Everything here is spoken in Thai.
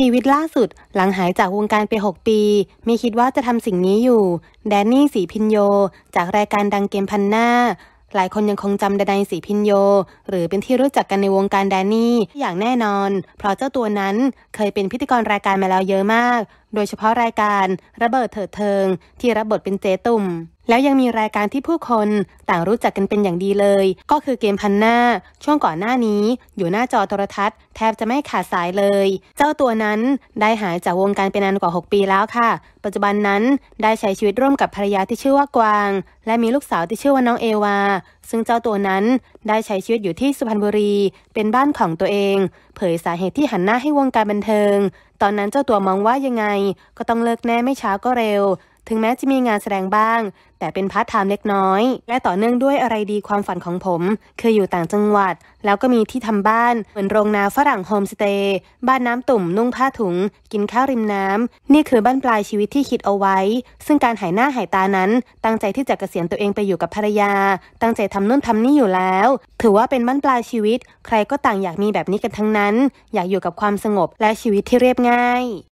ชีวิตล่าสุดหลังหายจากวงการไป 6 ปีมีคิดว่าจะทำสิ่งนี้อยู่ แดนนี่สีพินโย จากรายการดังเกมพันหน้า หลายคนยังคงจำดนายสีพินโย หรือเป็นที่รู้จักกันในวงการแดนนี่ อย่างแน่นอน เพราะเจ้าตัวนั้นเคยเป็นพิธีกรรายการมาแล้วเยอะมากโดยเฉพาะรายการระเบิดเถิดเทิง ที่รับบทเป็นเจตุ่ม แล้วยังมีรายการที่ผู้คนต่างรู้จักกันเป็นอย่างดีเลย ก็คือเกมพันหน้าช่วงก่อนหน้านี้ อยู่หน้าจอโทรทัศน์ แทบจะไม่ขาดสายเลย เจ้าตัวนั้นได้หายจากวงการเป็นนานกว่า 6 ปีแล้วค่ะ ปัจจุบันนั้นได้ใช้ชีวิตร่วมกับภรรยาที่ชื่อว่ากวาง และมีลูกสาวที่ชื่อว่าน้องเอวาซึ่งเจ้าตัวนั้นได้ใช้ชีวิตอยู่ที่สุพรรณบุรี เป็นบ้านของตัวเอง เผยสาเหตุที่หันหน้าให้วงการบันเทิง ตอนนั้นเจ้าตัวมองว่ายังไง ก็ต้องเลิกแน่ไม่ช้าก็เร็วถึงแม้จะมีงานแสดงบ้าง แต่เป็นพาร์ทไทม์เล็กน้อย และต่อเนื่องด้วยอะไรดีความฝันของผม คืออยู่ต่างจังหวัด แล้วก็มีที่ทำบ้าน เหมือนโรงนาฝรั่งโฮมสเตย์บ้านน้ำตุ่ม นุ่งผ้าถุง กินข้าวริมน้ำนี่คือบ้านปลายชีวิตที่คิดเอาไว้ ซึ่งการหายหน้าหายตานั้น ตั้งใจที่จะเกษียณตัวเองไปอยู่กับภรรยา ตั้งใจทำนู่นทำนี่อยู่แล้ว ถือว่าเป็นบ้านปลายชีวิต ใครก็ต่างอยากมีแบบนี้กันทั้งนั้น อยากอยู่กับความสงบและชีวิตที่เรียบง่าย